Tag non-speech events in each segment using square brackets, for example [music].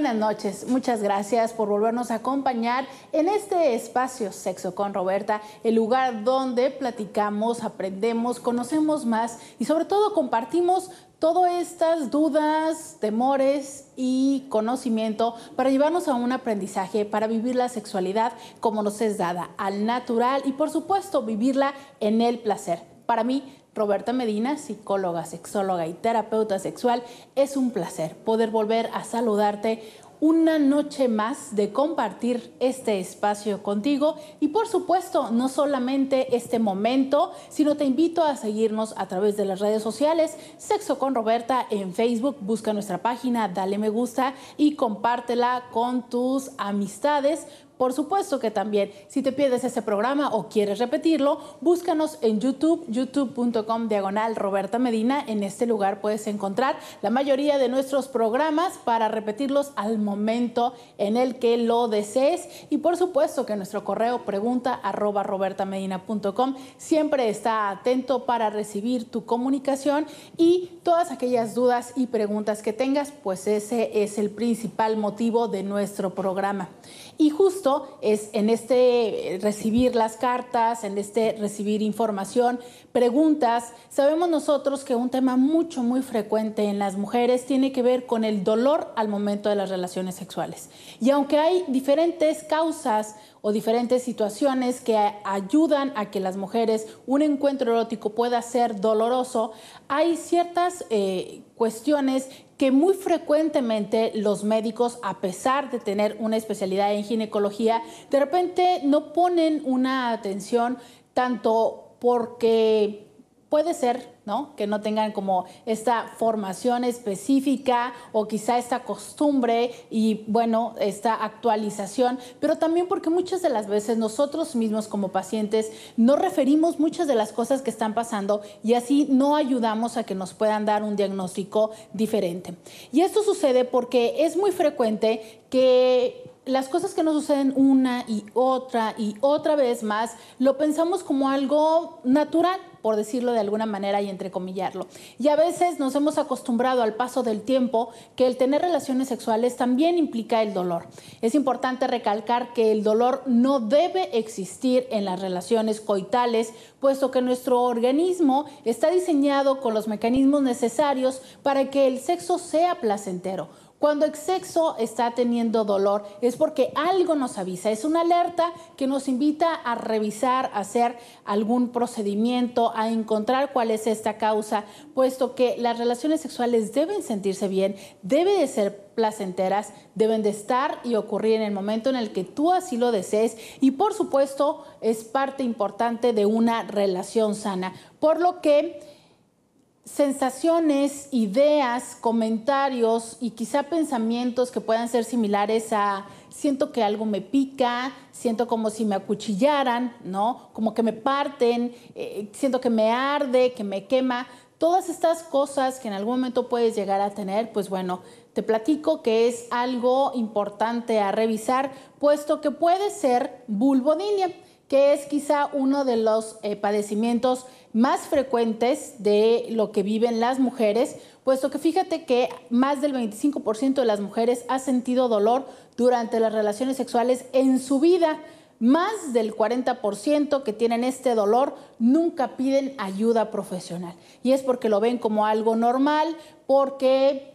buenas noches. Muchas gracias por volvernos a acompañar en este espacio Sexo con Roberta, el lugar donde platicamos, aprendemos, conocemos más y sobre todo compartimos todas estas dudas, temores y conocimiento para llevarnos a un aprendizaje, para vivir la sexualidad como nos es dada, al natural y por supuesto vivirla en el placer. Para mí, Roberta Medina, psicóloga, sexóloga y terapeuta sexual, es un placer poder volver a saludarte una noche más de compartir este espacio contigo y por supuesto no solamente este momento, sino te invito a seguirnos a través de las redes sociales, Sexo con Roberta en Facebook, busca nuestra página, dale me gusta y compártela con tus amistades por supuesto que también, si te pierdes ese programa o quieres repetirlo, búscanos en YouTube, youtube.com diagonal Roberta Medina. En este lugar puedes encontrar la mayoría de nuestros programas para repetirlos al momento en el que lo desees. Y por supuesto que nuestro correo pregunta siempre está atento para recibir tu comunicación y todas aquellas dudas y preguntas que tengas, pues ese es el principal motivo de nuestro programa. Y justo es en este eh, recibir las cartas, en este recibir información, preguntas. Sabemos nosotros que un tema mucho, muy frecuente en las mujeres tiene que ver con el dolor al momento de las relaciones sexuales. Y aunque hay diferentes causas o diferentes situaciones que ayudan a que las mujeres un encuentro erótico pueda ser doloroso, hay ciertas eh, cuestiones que muy frecuentemente los médicos, a pesar de tener una especialidad en ginecología, de repente no ponen una atención tanto porque puede ser, ¿no? Que no tengan como esta formación específica o quizá esta costumbre y bueno, esta actualización, pero también porque muchas de las veces nosotros mismos como pacientes no referimos muchas de las cosas que están pasando y así no ayudamos a que nos puedan dar un diagnóstico diferente. Y esto sucede porque es muy frecuente que las cosas que nos suceden una y otra y otra vez más, lo pensamos como algo natural, por decirlo de alguna manera y entrecomillarlo. Y a veces nos hemos acostumbrado al paso del tiempo que el tener relaciones sexuales también implica el dolor. Es importante recalcar que el dolor no debe existir en las relaciones coitales, puesto que nuestro organismo está diseñado con los mecanismos necesarios para que el sexo sea placentero. Cuando el sexo está teniendo dolor es porque algo nos avisa, es una alerta que nos invita a revisar, a hacer algún procedimiento, a encontrar cuál es esta causa, puesto que las relaciones sexuales deben sentirse bien, deben de ser placenteras, deben de estar y ocurrir en el momento en el que tú así lo desees y por supuesto es parte importante de una relación sana, por lo que sensaciones, ideas, comentarios y quizá pensamientos que puedan ser similares a siento que algo me pica, siento como si me acuchillaran, ¿no? Como que me parten, eh, siento que me arde, que me quema. Todas estas cosas que en algún momento puedes llegar a tener, pues bueno, te platico que es algo importante a revisar, puesto que puede ser bulbodinia que es quizá uno de los eh, padecimientos más frecuentes de lo que viven las mujeres, puesto que fíjate que más del 25% de las mujeres ha sentido dolor durante las relaciones sexuales en su vida. Más del 40% que tienen este dolor nunca piden ayuda profesional. Y es porque lo ven como algo normal, porque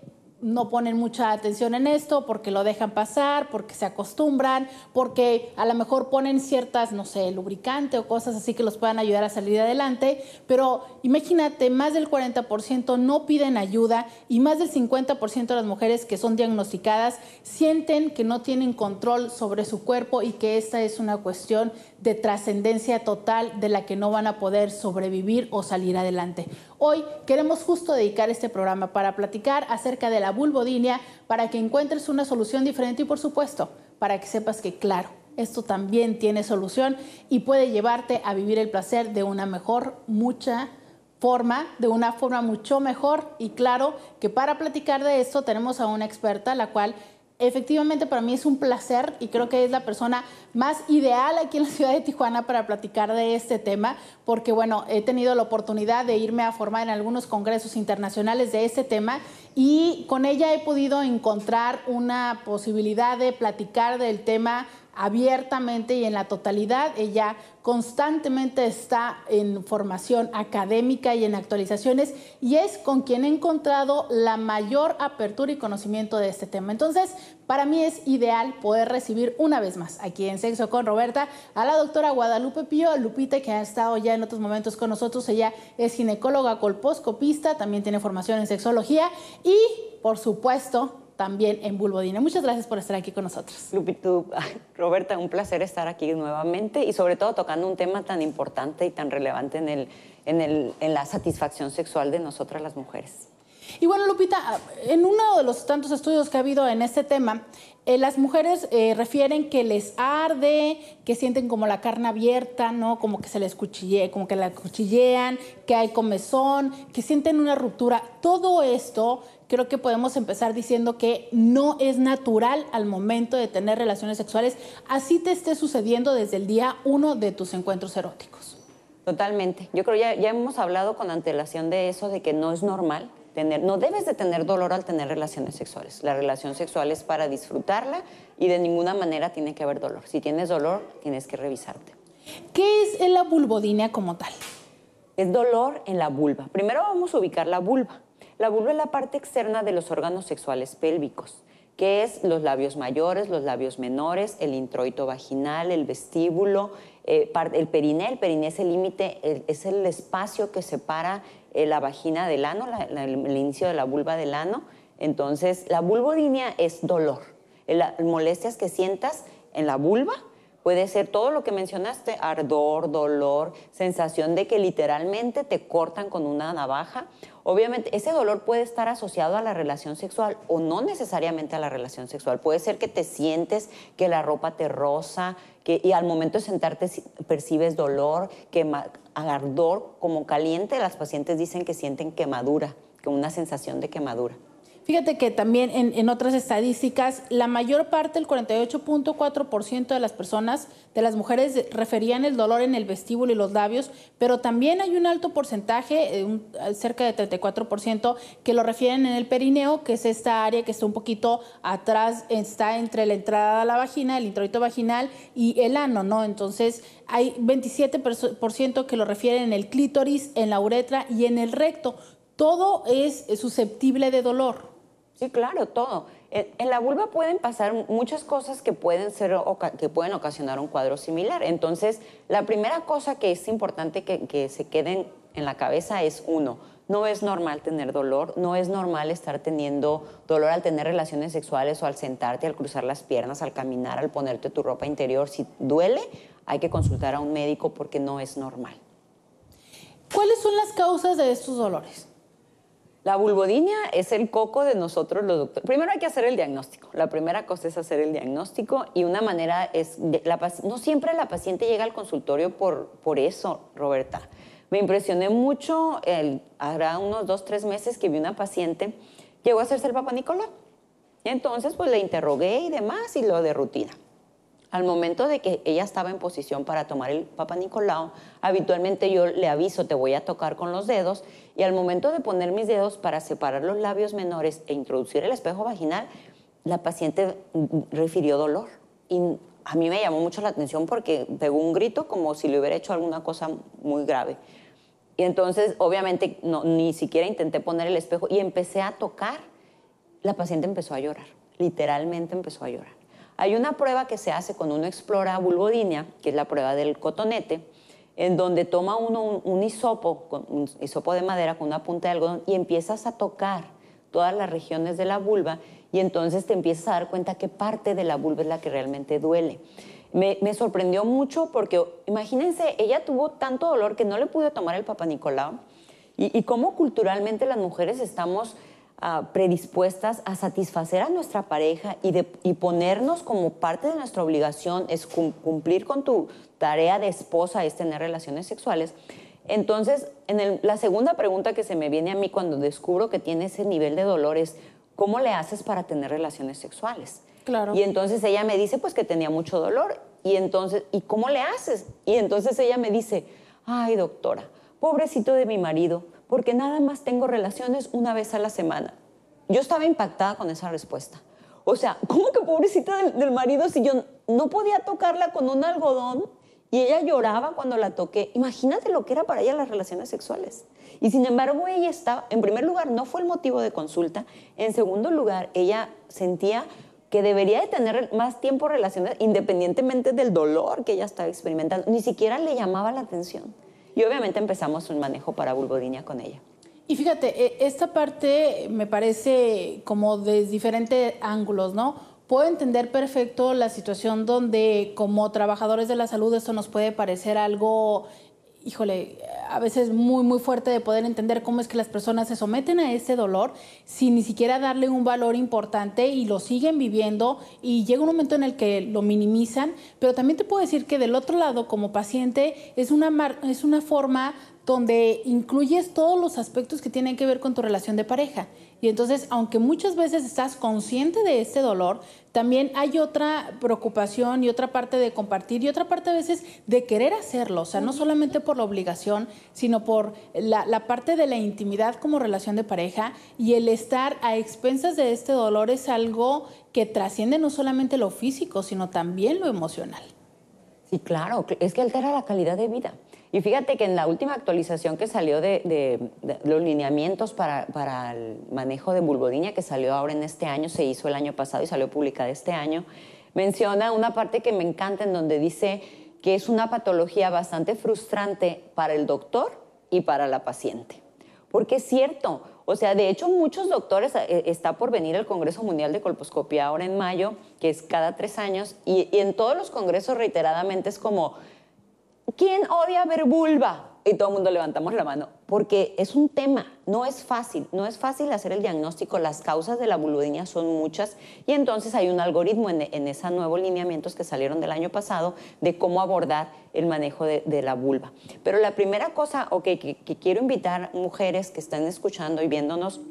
no ponen mucha atención en esto, porque lo dejan pasar, porque se acostumbran, porque a lo mejor ponen ciertas, no sé, lubricante o cosas así que los puedan ayudar a salir adelante, pero imagínate, más del 40% no piden ayuda y más del 50% de las mujeres que son diagnosticadas sienten que no tienen control sobre su cuerpo y que esta es una cuestión de trascendencia total de la que no van a poder sobrevivir o salir adelante. Hoy queremos justo dedicar este programa para platicar acerca de la bulbodinia para que encuentres una solución diferente y por supuesto para que sepas que claro, esto también tiene solución y puede llevarte a vivir el placer de una mejor, mucha forma, de una forma mucho mejor y claro que para platicar de esto tenemos a una experta la cual efectivamente para mí es un placer y creo que es la persona más ideal aquí en la ciudad de Tijuana para platicar de este tema, porque bueno, he tenido la oportunidad de irme a formar en algunos congresos internacionales de este tema y con ella he podido encontrar una posibilidad de platicar del tema abiertamente y en la totalidad. Ella constantemente está en formación académica y en actualizaciones y es con quien he encontrado la mayor apertura y conocimiento de este tema. Entonces, para mí es ideal poder recibir una vez más aquí en Sexo con Roberta a la doctora Guadalupe Pío Lupita, que ha estado ya en otros momentos con nosotros. Ella es ginecóloga colposcopista, también tiene formación en sexología y, por supuesto, también en Bulbodina. Muchas gracias por estar aquí con nosotros. Lupita, Roberta, un placer estar aquí nuevamente y sobre todo tocando un tema tan importante y tan relevante en, el, en, el, en la satisfacción sexual de nosotras las mujeres. Y bueno, Lupita, en uno de los tantos estudios que ha habido en este tema, eh, las mujeres eh, refieren que les arde, que sienten como la carne abierta, ¿no? Como que se les cuchille, como que la cuchillean, que hay comezón, que sienten una ruptura. Todo esto creo que podemos empezar diciendo que no es natural al momento de tener relaciones sexuales, así te esté sucediendo desde el día uno de tus encuentros eróticos. Totalmente. Yo creo ya, ya hemos hablado con antelación de eso, de que no es normal tener, no debes de tener dolor al tener relaciones sexuales. La relación sexual es para disfrutarla y de ninguna manera tiene que haber dolor. Si tienes dolor, tienes que revisarte. ¿Qué es la vulvodinia como tal? Es dolor en la vulva. Primero vamos a ubicar la vulva. La vulva es la parte externa de los órganos sexuales pélvicos, que es los labios mayores, los labios menores, el introito vaginal, el vestíbulo, eh, el periné. El periné es el límite, es el espacio que separa eh, la vagina del ano, el, inicio de la vulva del ano. Entonces, la vulvodinia es dolor, eh, las molestias que sientas en la vulva Puede ser todo lo que mencionaste, ardor, dolor, sensación de que literalmente te cortan con una navaja. Obviamente, ese dolor puede estar asociado a la relación sexual o no necesariamente a la relación sexual. Puede ser que te sientes que la ropa te roza, que, y al momento de sentarte percibes dolor, que ardor, como caliente. Las pacientes dicen que sienten quemadura, como una sensación de quemadura. Fíjate que también en, otras estadísticas, la mayor parte, el 48.4% de las personas, de las mujeres, referían el dolor en el vestíbulo y los labios, pero también hay un alto porcentaje, eh, cerca de 34%, que lo refieren en el perineo, que es esta área que está un poquito atrás, está entre la entrada a la vagina, el introito vaginal y el ano, ¿no? Entonces, hay 27% que lo refieren en el clítoris, en la uretra y en el recto. Todo es susceptible de dolor. Sí, claro, todo. Eh, en la vulva pueden pasar muchas cosas que pueden, ser, que ocasionar un cuadro similar. Entonces, la primera cosa que es importante que se queden en la cabeza es, uno, no es normal tener dolor, no es normal estar teniendo dolor al tener relaciones sexuales o al sentarte, al cruzar las piernas, al caminar, al ponerte tu ropa interior. Si duele, hay que consultar a un médico porque no es normal. ¿Cuáles son las causas de estos dolores? La vulvodinia es el coco de nosotros los doctores. Primero hay que hacer el diagnóstico. La primera cosa es hacer el diagnóstico y una manera es, la, no siempre la paciente llega al consultorio por, por eso, Roberta. Me impresioné mucho, el, unos dos, tres meses que vi una paciente, llegó a hacerse el papá Nicolás. Y entonces pues le interrogué y demás y lo de rutina. Al momento de que ella estaba en posición para tomar el Papa Nicolau, habitualmente yo le aviso, te voy a tocar con los dedos, y al momento de poner mis dedos para separar los labios menores e introducir el espejo vaginal, la paciente refirió dolor. Y a mí me llamó mucho la atención porque pegó un grito como si le hubiera hecho alguna cosa muy grave. Y entonces, obviamente, ni siquiera intenté poner el espejo y empecé a tocar. La paciente empezó a llorar, literalmente empezó a llorar. Hay una prueba que se hace cuando uno explora vulvodinia, que es la prueba del cotonete, en donde toma uno un, hisopo, un hisopo de madera con una punta de algodón y empiezas a tocar todas las regiones de la vulva y entonces te empiezas a dar cuenta qué parte de la vulva es la que realmente duele. Me, sorprendió mucho porque, imagínense, ella tuvo tanto dolor que no le pudo tomar el papá Nicolau. Y, y cómo culturalmente las mujeres estamos Ah, predispuestas a satisfacer a nuestra pareja y, ponernos como parte de nuestra obligación es cumplir con tu tarea de esposa, es tener relaciones sexuales. Entonces, en la segunda pregunta que se me viene a mí cuando descubro que tiene ese nivel de dolor es, ¿cómo le haces para tener relaciones sexuales? Claro. Y entonces ella me dice, pues que tenía mucho dolor. Y entonces, ¿y cómo le haces? Y entonces ella me dice, ay doctora, pobrecito de mi marido, porque nada más tengo relaciones una vez a la semana. Yo estaba impactada con esa respuesta. O sea, ¿cómo que pobrecita del, marido si yo no podía tocarla con un algodón y ella lloraba cuando la toqué? Imagínate lo que era para ella las relaciones sexuales. Y sin embargo, ella estaba, en primer lugar, no fue el motivo de consulta. En segundo lugar, ella sentía que debería de tener más tiempo relaciones independientemente del dolor que ella estaba experimentando. Ni siquiera le llamaba la atención y obviamente empezamos un manejo para vulvodinia con ella. Y fíjate, eh, esta parte me parece como de diferentes ángulos, ¿no? Puedo entender perfecto la situación donde como trabajadores de la salud esto nos puede parecer algo híjole, a veces muy, muy fuerte de poder entender cómo es que las personas se someten a ese dolor sin ni siquiera darle un valor importante y lo siguen viviendo y llega un momento en el que lo minimizan, pero también te puedo decir que del otro lado, como paciente, es una, es una forma donde incluyes todos los aspectos que tienen que ver con tu relación de pareja. Y entonces, aunque muchas veces estás consciente de este dolor, también hay otra preocupación y otra parte de compartir y otra parte a veces de querer hacerlo, o sea, no solamente por la obligación, sino por la, parte de la intimidad como relación de pareja y el estar a expensas de este dolor es algo que trasciende no solamente lo físico, sino también lo emocional. Sí, claro, es que altera la calidad de vida. Y fíjate que en la última actualización que salió de, los lineamientos para, para, el manejo de bulbodiña, que salió ahora en este año, se hizo el año pasado y salió publicada este año, menciona una parte que me encanta en donde dice que es una patología bastante frustrante para el doctor y para la paciente. Porque es cierto, o sea, de hecho muchos doctores, eh, está por venir el Congreso Mundial de Colposcopía ahora en mayo, que es cada tres años, y en todos los congresos reiteradamente es como ¿quién odia ver vulva? Y todo el mundo levantamos la mano, porque es un tema, no es fácil, no es fácil hacer el diagnóstico, las causas de la vulvodinia son muchas y entonces hay un algoritmo en, en esos nuevos lineamientos que salieron del año pasado de cómo abordar el manejo de, la vulva. Pero la primera cosa okay, que, que quiero invitar mujeres que están escuchando y viéndonos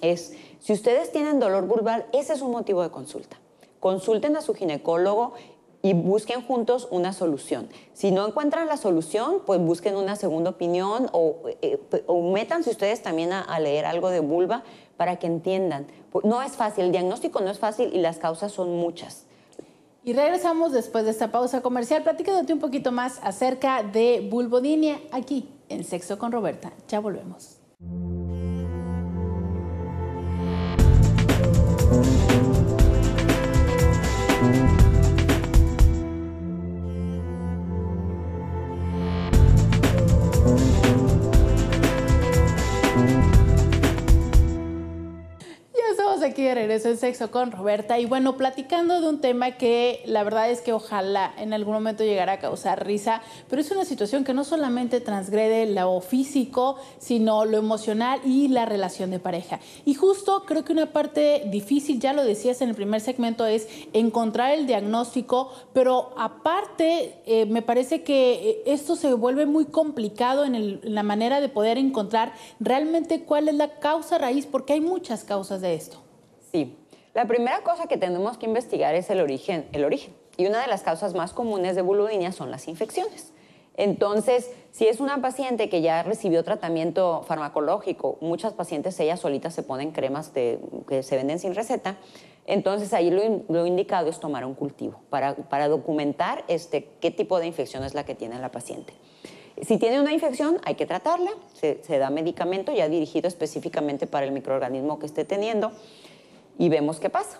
es, si ustedes tienen dolor vulvar, ese es un motivo de consulta consulten a su ginecólogo y busquen juntos una solución. Si no encuentran la solución, pues busquen una segunda opinión o, eh, métanse ustedes también a, leer algo de vulva para que entiendan. Pues, no es fácil, el diagnóstico no es fácil y las causas son muchas. Y regresamos después de esta pausa comercial. platicándote un poquito más acerca de vulvodinia aquí en Sexo con Roberta. Ya volvemos. aquí de regreso en Sexo con Roberta y bueno, platicando de un tema que la verdad es que ojalá en algún momento llegara a causar risa, pero es una situación que no solamente transgrede lo físico, sino lo emocional y la relación de pareja. Y justo creo que una parte difícil, ya lo decías en el primer segmento, es encontrar el diagnóstico, pero aparte eh, me parece que eh, esto se vuelve muy complicado en la manera de poder encontrar realmente cuál es la causa raíz, porque hay muchas causas de esto. Sí. La primera cosa que tenemos que investigar es el origen, el origen. Y una de las causas más comunes de buludinia son las infecciones. Entonces, si es una paciente que ya recibió tratamiento farmacológico, muchas pacientes ellas solitas se ponen cremas que se venden sin receta, entonces ahí lo, indicado es tomar un cultivo para, documentar este, qué tipo de infección es la que tiene la paciente. Si tiene una infección, hay que tratarla, se, se da medicamento ya dirigido específicamente para el microorganismo que esté teniendo y vemos qué pasa.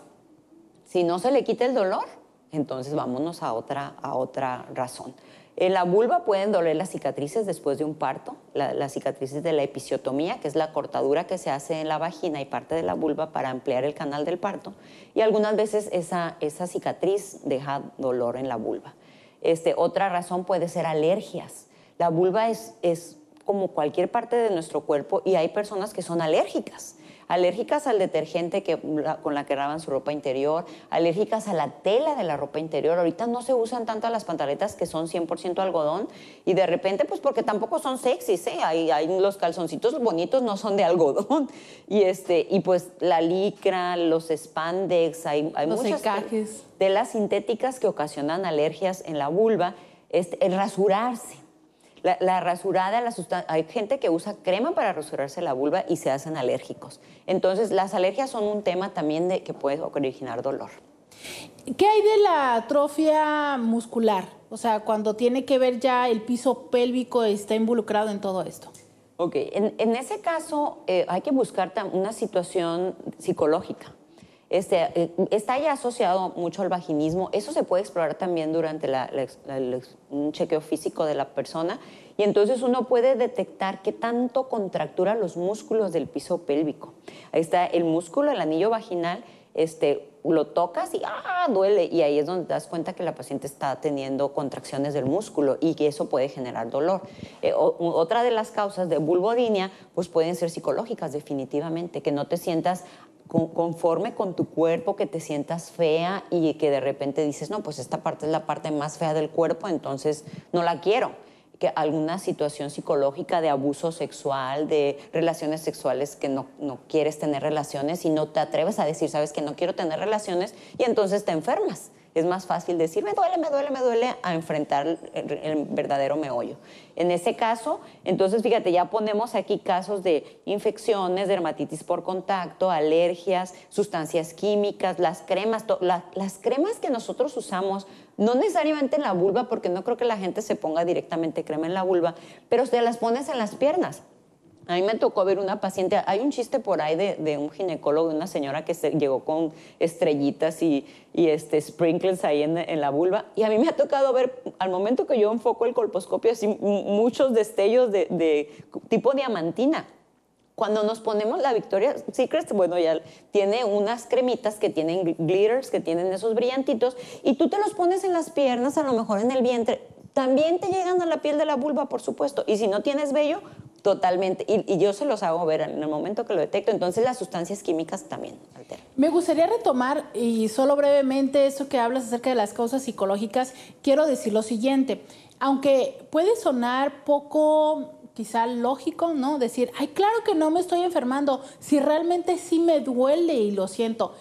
Si no se le quita el dolor, entonces vámonos a otra, a otra razón. En la vulva pueden doler las cicatrices después de un parto, las cicatrices de la episiotomía, que es la cortadura que se hace en la vagina y parte de la vulva para ampliar el canal del parto, y algunas veces esa, esa cicatriz deja dolor en la vulva. Este, otra razón puede ser alergias. La vulva es, es como cualquier parte de nuestro cuerpo y hay personas que son alérgicas alérgicas al detergente que, con la que lavan su ropa interior, alérgicas a la tela de la ropa interior. Ahorita no se usan tanto las pantaletas que son 100% algodón y de repente, pues porque tampoco son sexys, ¿eh? Hay, los calzoncitos bonitos no son de algodón. [laughs] Y, este, y pues la licra, los spandex, hay, hay muchas telas sintéticas que ocasionan alergias en la vulva, es este, el rasurarse. La, rasurada, la hay gente que usa crema para rasurarse la vulva y se hacen alérgicos. Entonces, las alergias son un tema también de, que puede originar dolor. ¿Qué hay de la atrofia muscular? O sea, cuando tiene que ver ya el piso pélvico está involucrado en todo esto. Ok, en, ese caso eh, hay que buscar una situación psicológica. Este, eh, está ya asociado mucho al vaginismo. Eso se puede explorar también durante un chequeo físico de la persona. Y entonces uno puede detectar qué tanto contractura los músculos del piso pélvico. Ahí está el músculo, el anillo vaginal. Este, lo tocas y ¡ah! duele. Y ahí es donde te das cuenta que la paciente está teniendo contracciones del músculo y que eso puede generar dolor. Eh, otra de las causas de bulbodinia pues pueden ser psicológicas definitivamente, que no te sientas conforme con tu cuerpo, que te sientas fea y que de repente dices, no, pues esta parte es la parte más fea del cuerpo, entonces no la quiero que alguna situación psicológica de abuso sexual, de relaciones sexuales que no, no quieres tener relaciones y no te atreves a decir, sabes que no quiero tener relaciones y entonces te enfermas. Es más fácil decir, me duele, me duele, me duele, a enfrentar el, verdadero meollo. En ese caso, entonces fíjate, ya ponemos aquí casos de infecciones, dermatitis por contacto, alergias, sustancias químicas, las cremas, las cremas que nosotros usamos no necesariamente en la vulva, porque no creo que la gente se ponga directamente crema en la vulva, pero se las pones en las piernas. A mí me tocó ver una paciente, hay un chiste por ahí de, un ginecólogo, de una señora que se, llegó con estrellitas y, este, sprinkles ahí en, la vulva. Y a mí me ha tocado ver, al momento que yo enfoco el colposcopio, así muchos destellos de tipo diamantina. Cuando nos ponemos la victoria Secret, bueno, ya tiene unas cremitas que tienen glitters, que tienen esos brillantitos, y tú te los pones en las piernas, a lo mejor en el vientre. También te llegan a la piel de la vulva, por supuesto. Y si no tienes vello, Totalmente. Y, yo se los hago ver en el momento que lo detecto. Entonces las sustancias químicas también alteran. Me gustaría retomar, y solo brevemente, eso que hablas acerca de las causas psicológicas, quiero decir lo siguiente. Aunque puede sonar poco quizá lógico, ¿no? Decir, ay, claro que no me estoy enfermando, si realmente sí me duele y lo siento.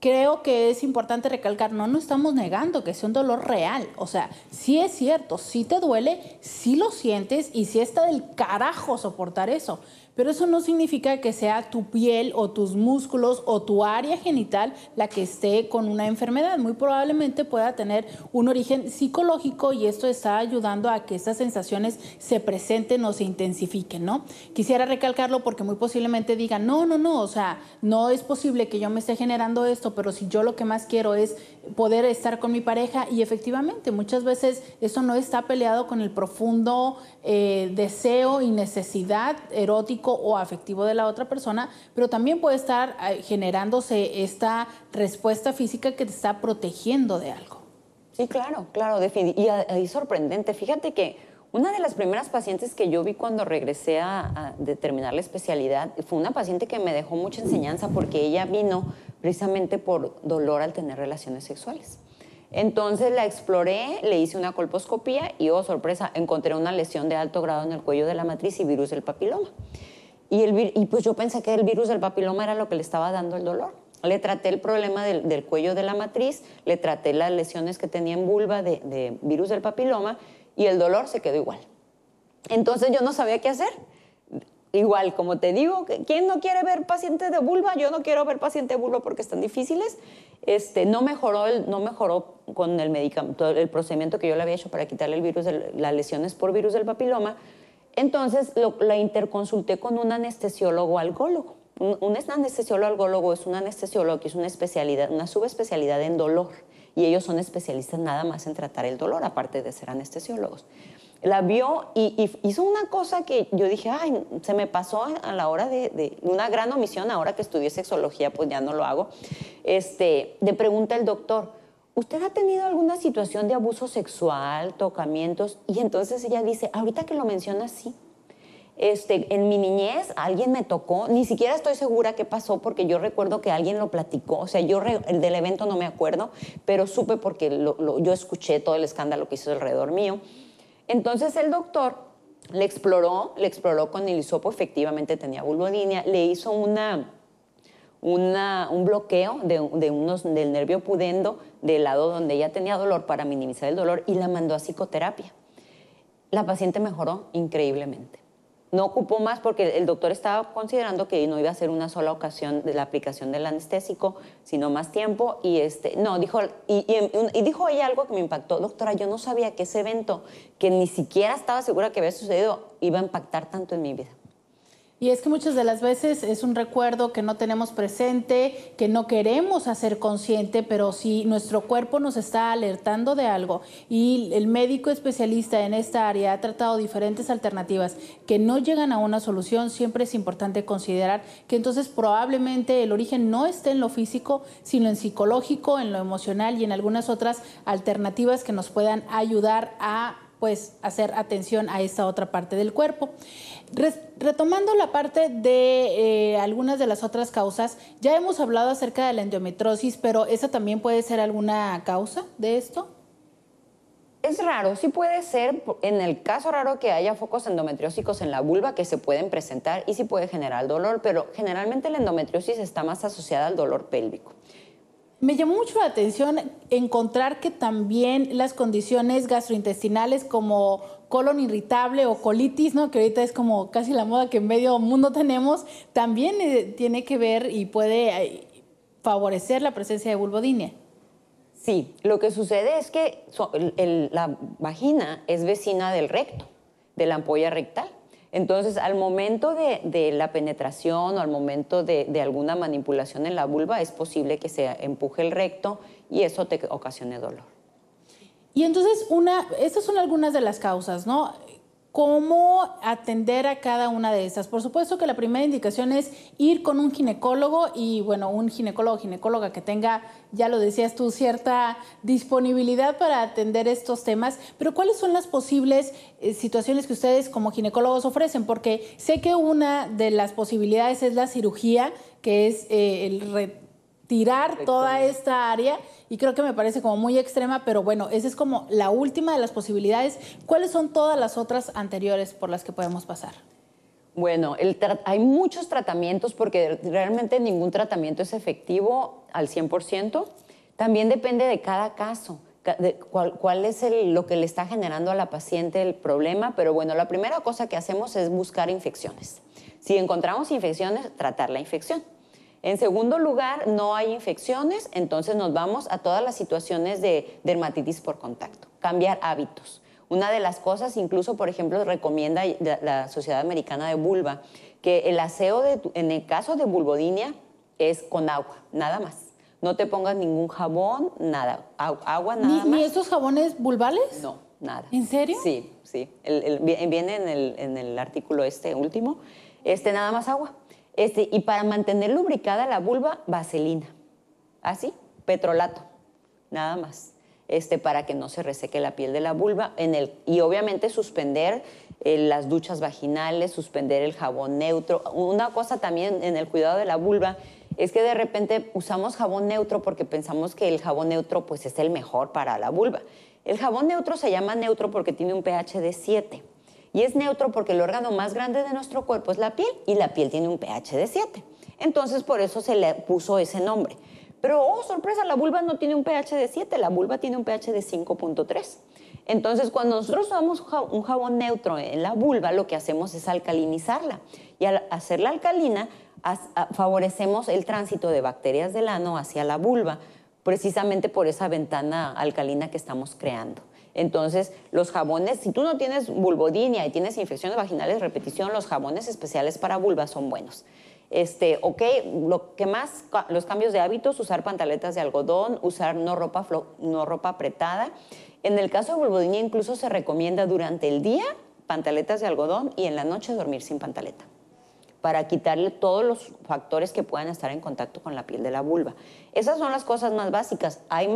Creo que es importante recalcar, no, no estamos negando que sea un dolor real, o sea, sí es cierto, sí te duele, sí lo sientes y sí está del carajo soportar eso, pero eso no significa que sea tu piel o tus músculos o tu área genital la que esté con una enfermedad. Muy probablemente pueda tener un origen psicológico y esto está ayudando a que estas sensaciones se presenten o se intensifiquen, ¿no? Quisiera recalcarlo porque muy posiblemente digan, no, no, no, o sea, no es posible que yo me esté generando esto, pero si yo lo que más quiero es poder estar con mi pareja y efectivamente muchas veces eso no está peleado con el profundo eh, deseo y necesidad erótico o afectivo de la otra persona, pero también puede estar eh, generándose esta respuesta física que te está protegiendo de algo. Sí, claro, claro, Y, sorprendente, fíjate que una de las primeras pacientes que yo vi cuando regresé a, determinar la especialidad fue una paciente que me dejó mucha enseñanza porque ella vino precisamente por dolor al tener relaciones sexuales. Entonces la exploré, le hice una colposcopía y, oh sorpresa, encontré una lesión de alto grado en el cuello de la matriz y virus del papiloma. Y, pues yo pensé que el virus del papiloma era lo que le estaba dando el dolor. Le traté el problema del, del cuello de la matriz, le traté las lesiones que tenía en vulva de virus del papiloma y el dolor se quedó igual. Entonces yo no sabía qué hacer. Igual, como te digo, ¿quién no quiere ver pacientes de vulva? Yo no quiero ver pacientes de vulva porque están difíciles. Este, no, mejoró el, no mejoró con el medicamento, el procedimiento que yo le había hecho para quitarle el virus, el, las lesiones por virus del papiloma. Entonces la interconsulté con un anestesiólogo algólogo. Un, anestesiólogo algólogo es un anestesiólogo que es una especialidad, una subespecialidad en dolor y ellos son especialistas nada más en tratar el dolor, aparte de ser anestesiólogos la vio y, hizo una cosa que yo dije, ay, se me pasó a la hora de, una gran omisión, ahora que estudié sexología, pues ya no lo hago, este, de pregunta el doctor, ¿usted ha tenido alguna situación de abuso sexual, tocamientos? Y entonces ella dice, ahorita que lo menciona, sí. Este, en mi niñez alguien me tocó, ni siquiera estoy segura qué pasó porque yo recuerdo que alguien lo platicó, o sea, yo del evento no me acuerdo, pero supe porque yo escuché todo el escándalo que hizo alrededor mío entonces el doctor le exploró, le exploró con el isopo, efectivamente tenía vulvodinia, le hizo un bloqueo del nervio pudendo del lado donde ella tenía dolor para minimizar el dolor y la mandó a psicoterapia. La paciente mejoró increíblemente. No ocupó más porque el doctor estaba considerando que no iba a ser una sola ocasión de la aplicación del anestésico, sino más tiempo. Y este, no, dijo, y, dijo ella algo que me impactó. Doctora, yo no sabía que ese evento, que ni siquiera estaba segura que había sucedido, iba a impactar tanto en mi vida. Y es que muchas de las veces es un recuerdo que no tenemos presente, que no queremos hacer consciente, pero si nuestro cuerpo nos está alertando de algo y el médico especialista en esta área ha tratado diferentes alternativas que no llegan a una solución, siempre es importante considerar que entonces probablemente el origen no esté en lo físico, sino en psicológico, en lo emocional y en algunas otras alternativas que nos puedan ayudar a pues hacer atención a esa otra parte del cuerpo. Retomando la parte de eh, algunas de las otras causas, ya hemos hablado acerca de la endometriosis, pero ¿esa también puede ser alguna causa de esto? Es raro, sí puede ser, en el caso raro que haya focos endometriósicos en la vulva que se pueden presentar y sí puede generar dolor, pero generalmente la endometriosis está más asociada al dolor pélvico. Me llamó mucho la atención encontrar que también las condiciones gastrointestinales como colon irritable o colitis, ¿no? que ahorita es como casi la moda que en medio mundo tenemos, también eh, tiene que ver y puede eh, favorecer la presencia de vulvodinia. Sí, lo que sucede es que la vagina es vecina del recto, de la ampolla rectal. Entonces, al momento de, la penetración o al momento de, alguna manipulación en la vulva, es posible que se empuje el recto y eso te ocasione dolor. Y entonces, una, estas son algunas de las causas, ¿no? cómo atender a cada una de estas. Por supuesto que la primera indicación es ir con un ginecólogo y bueno, un ginecólogo o ginecóloga que tenga, ya lo decías tú, cierta disponibilidad para atender estos temas, pero ¿cuáles son las posibles eh, situaciones que ustedes como ginecólogos ofrecen? Porque sé que una de las posibilidades es la cirugía, que es eh, el tirar toda esta área y creo que me parece como muy extrema, pero bueno, esa es como la última de las posibilidades. ¿Cuáles son todas las otras anteriores por las que podemos pasar? Bueno, hay muchos tratamientos porque realmente ningún tratamiento es efectivo al 100%. También depende de cada caso, de cuál, es lo que le está generando a la paciente el problema, pero bueno, la primera cosa que hacemos es buscar infecciones. Si encontramos infecciones, tratar la infección. En segundo lugar, no hay infecciones, entonces nos vamos a todas las situaciones de dermatitis por contacto. Cambiar hábitos. Una de las cosas, incluso, por ejemplo, recomienda la Sociedad Americana de Vulva, que el aseo en el caso de vulvodinia es con agua, nada más. No te pongas ningún jabón, nada, agua, nada más. ¿Ni estos jabones vulvales? No, nada. ¿En serio? Sí, sí. viene en el, en el artículo este último, este nada más agua. Este, y para mantener lubricada la vulva, vaselina. Así, petrolato, nada más. Este, para que no se reseque la piel de la vulva. En el, y obviamente suspender eh, las duchas vaginales, suspender el jabón neutro. Una cosa también en el cuidado de la vulva es que de repente usamos jabón neutro porque pensamos que el jabón neutro pues, es el mejor para la vulva. El jabón neutro se llama neutro porque tiene un pH de 7. Y es neutro porque el órgano más grande de nuestro cuerpo es la piel y la piel tiene un pH de 7. Entonces por eso se le puso ese nombre. Pero, oh, sorpresa, la vulva no tiene un pH de 7, la vulva tiene un pH de 5.3. Entonces, cuando nosotros usamos un jabón neutro en la vulva, lo que hacemos es alcalinizarla. Y al hacerla alcalina, ah, favorecemos el tránsito de bacterias del ano hacia la vulva, precisamente por esa ventana alcalina que estamos creando. Entonces, los jabones, si tú no tienes vulvodinia y tienes infecciones vaginales repetición, los jabones especiales para vulva son buenos. Este, ok, lo que más, los cambios de hábitos, usar pantaletas de algodón, usar no ropa, no ropa apretada. En el caso de vulvodinia incluso se recomienda durante el día pantaletas de algodón y en la noche dormir sin pantaleta para quitarle todos los factores que puedan estar en contacto con la piel de la vulva. Esas son las cosas más básicas. Hay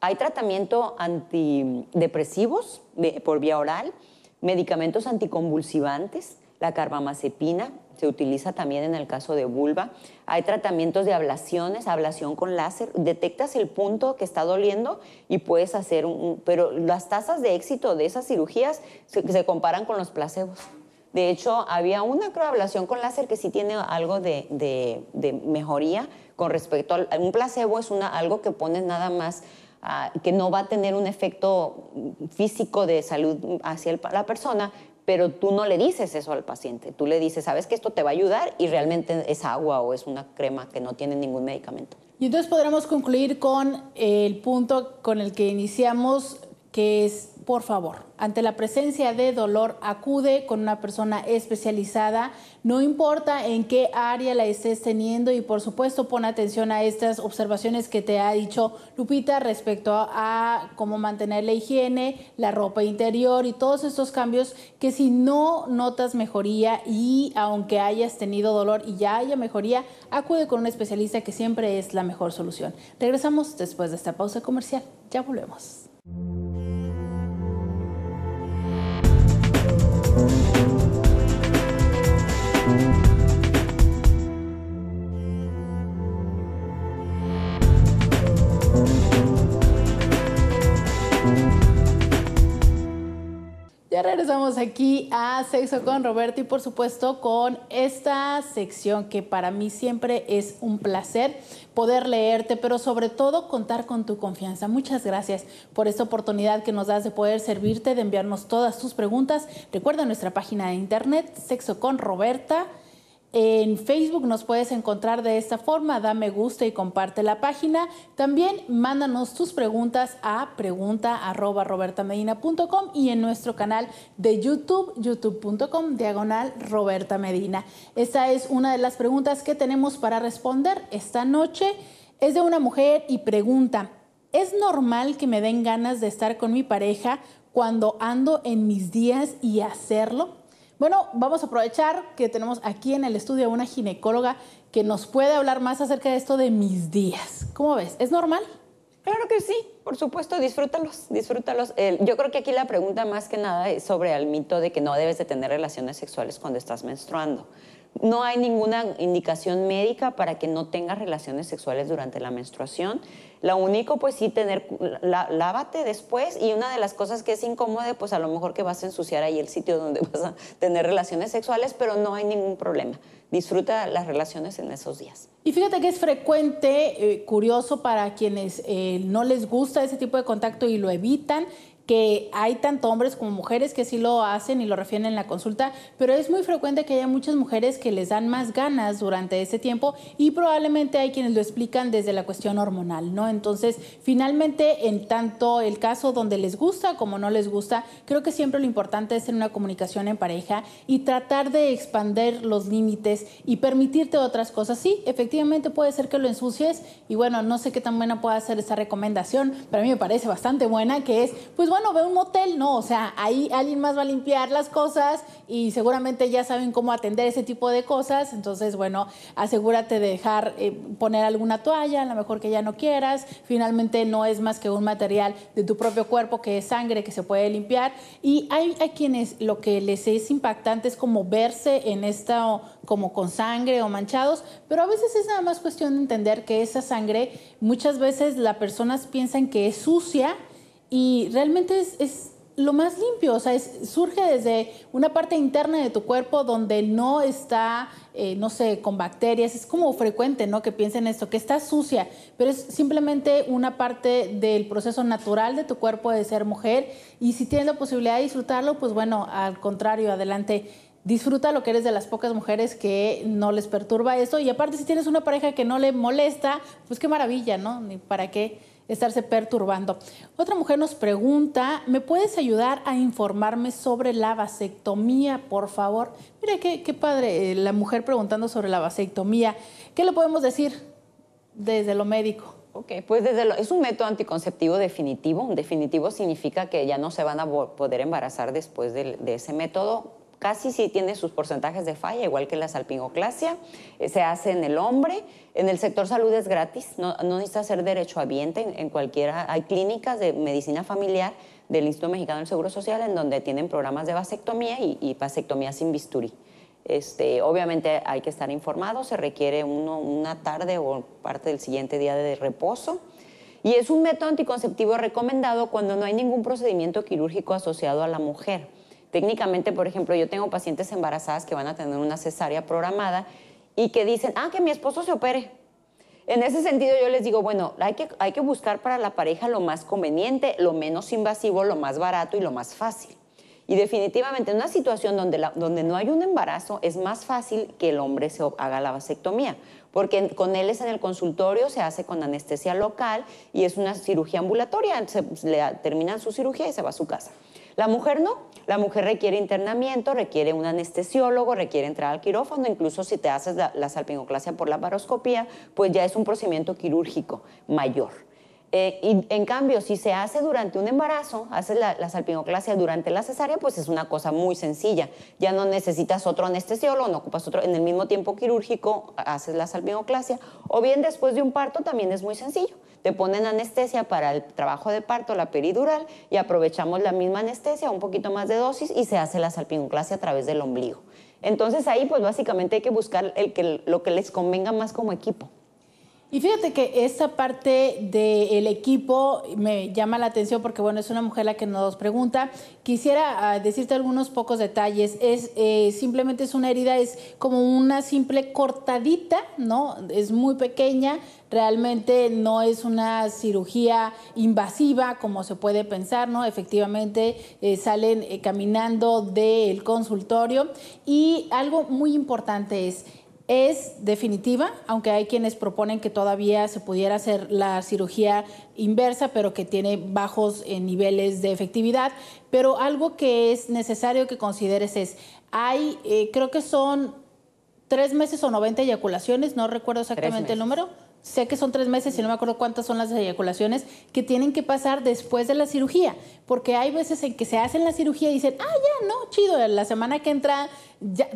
hay tratamiento antidepresivos eh, por vía oral, medicamentos anticonvulsivantes, la carbamazepina se utiliza también en el caso de vulva. Hay tratamientos de ablaciones, ablación con láser. Detectas el punto que está doliendo y puedes hacer un... Pero las tasas de éxito de esas cirugías se, comparan con los placebos. De hecho, había una ablación con láser que sí tiene algo de, mejoría con respecto a... Un placebo es una, algo que pones nada más Ah, que no va a tener un efecto físico de salud hacia la persona, pero tú no le dices eso al paciente, tú le dices, sabes que esto te va a ayudar y realmente es agua o es una crema que no tiene ningún medicamento. Y entonces podremos concluir con el punto con el que iniciamos que es, por favor, ante la presencia de dolor, acude con una persona especializada, no importa en qué área la estés teniendo y por supuesto pon atención a estas observaciones que te ha dicho Lupita respecto a cómo mantener la higiene, la ropa interior y todos estos cambios que si no notas mejoría y aunque hayas tenido dolor y ya haya mejoría, acude con un especialista que siempre es la mejor solución. Regresamos después de esta pausa comercial. Ya volvemos. Ya regresamos aquí a Sexo con Roberto y por supuesto con esta sección que para mí siempre es un placer poder leerte, pero sobre todo contar con tu confianza. Muchas gracias por esta oportunidad que nos das de poder servirte, de enviarnos todas tus preguntas. Recuerda nuestra página de internet, Sexo con Roberta. En Facebook nos puedes encontrar de esta forma, da me gusta y comparte la página. También mándanos tus preguntas a pregunta@robertamedina.com y en nuestro canal de YouTube, youtube.com diagonal Roberta Medina. Esta es una de las preguntas que tenemos para responder esta noche. Es de una mujer y pregunta, ¿es normal que me den ganas de estar con mi pareja cuando ando en mis días y hacerlo? Bueno, vamos a aprovechar que tenemos aquí en el estudio a una ginecóloga que nos puede hablar más acerca de esto de mis días. ¿Cómo ves? ¿Es normal? Claro que sí, por supuesto, disfrútalos, disfrútalos. yo creo que aquí la pregunta más que nada es sobre el mito de que no debes de tener relaciones sexuales cuando estás menstruando. No hay ninguna indicación médica para que no tengas relaciones sexuales durante la menstruación. Lo único, pues sí, tener, lávate después y una de las cosas que es incómoda, pues a lo mejor que vas a ensuciar ahí el sitio donde [laughs] vas a tener relaciones sexuales, pero no hay ningún problema. Disfruta las relaciones en esos días. Y fíjate que es frecuente, eh, curioso para quienes eh, no les gusta ese tipo de contacto y lo evitan, que hay tanto hombres como mujeres que sí lo hacen y lo refieren en la consulta, pero es muy frecuente que haya muchas mujeres que les dan más ganas durante ese tiempo y probablemente hay quienes lo explican desde la cuestión hormonal, ¿no? Entonces, finalmente, en tanto el caso donde les gusta como no les gusta, creo que siempre lo importante es tener una comunicación en pareja y tratar de expander los límites y permitirte otras cosas. Sí, efectivamente puede ser que lo ensucies y bueno, no sé qué tan buena pueda ser esa recomendación, pero a mí me parece bastante buena que es, pues bueno, ve un motel, no, o sea, ahí alguien más va a limpiar las cosas y seguramente ya saben cómo atender ese tipo de cosas, entonces, bueno, asegúrate de dejar eh, poner alguna toalla, a lo mejor que ya no quieras, finalmente no es más que un material de tu propio cuerpo que es sangre que se puede limpiar y hay a quienes lo que les es impactante es como verse en esta como con sangre o manchados, pero a veces es nada más cuestión de entender que esa sangre muchas veces las personas piensan que es sucia, y realmente es, lo más limpio, o sea, surge desde una parte interna de tu cuerpo donde no está, eh, no sé, con bacterias, es como frecuente, ¿no? Que piensen esto, que está sucia, pero es simplemente una parte del proceso natural de tu cuerpo de ser mujer y si tienes la posibilidad de disfrutarlo, pues bueno, al contrario, adelante. Disfruta lo que eres de las pocas mujeres que no les perturba eso. Y aparte, si tienes una pareja que no le molesta, pues qué maravilla, ¿no? ¿Para qué? estarse perturbando. Otra mujer nos pregunta, ¿me puedes ayudar a informarme sobre la vasectomía, por favor? Mira qué, padre, eh, la mujer preguntando sobre la vasectomía. ¿Qué le podemos decir desde lo médico? Ok, pues desde lo, es un método anticonceptivo definitivo. Un definitivo significa que ya no se van a poder embarazar después de, de ese método casi sí tiene sus porcentajes de falla, igual que la salpingoclasia. Eh, se hace en el hombre, en el sector salud es gratis, no, necesita ser derecho a En, cualquiera, hay clínicas de medicina familiar del Instituto Mexicano del Seguro Social en donde tienen programas de vasectomía y, y vasectomía sin bisturí. Este, obviamente hay que estar informado, se requiere una tarde o parte del siguiente día de reposo. Y es un método anticonceptivo recomendado cuando no hay ningún procedimiento quirúrgico asociado a la mujer. Técnicamente, por ejemplo, yo tengo pacientes embarazadas que van a tener una cesárea programada y que dicen, ah, que mi esposo se opere. En ese sentido yo les digo, bueno, hay que, hay que buscar para la pareja lo más conveniente, lo menos invasivo, lo más barato y lo más fácil. Y definitivamente en una situación donde, donde no hay un embarazo es más fácil que el hombre se haga la vasectomía, porque con él es en el consultorio, se hace con anestesia local y es una cirugía ambulatoria, se, le terminan su cirugía y se va a su casa. La mujer no. La mujer requiere internamiento, requiere un anestesiólogo, requiere entrar al quirófano, incluso si te haces la, salpinoclasia salpingoclasia por la paroscopía, pues ya es un procedimiento quirúrgico mayor. Eh, y en cambio, si se hace durante un embarazo, haces la, la, salpingoclasia durante la cesárea, pues es una cosa muy sencilla. Ya no necesitas otro anestesiólogo, no ocupas otro. En el mismo tiempo quirúrgico haces la salpingoclasia. O bien después de un parto también es muy sencillo. Te ponen anestesia para el trabajo de parto, la peridural, y aprovechamos la misma anestesia, un poquito más de dosis, y se hace la salpingoclasia a través del ombligo. Entonces ahí pues básicamente hay que buscar el que, lo que les convenga más como equipo. Y fíjate que esta parte del equipo me llama la atención porque, bueno, es una mujer la que nos pregunta. Quisiera ah, decirte algunos pocos detalles. Es eh, simplemente es una herida, es como una simple cortadita, ¿no? Es muy pequeña, realmente no es una cirugía invasiva como se puede pensar, ¿no? Efectivamente eh, salen eh, caminando del consultorio y algo muy importante es, es definitiva, aunque hay quienes proponen que todavía se pudiera hacer la cirugía inversa, pero que tiene bajos eh, niveles de efectividad. Pero algo que es necesario que consideres es, hay, creo que son tres meses o 90 eyaculaciones, no recuerdo exactamente el número sé que son tres meses y no me acuerdo cuántas son las eyaculaciones que tienen que pasar después de la cirugía, porque hay veces en que se hacen la cirugía y dicen, ah, ya, no, chido, la semana que entra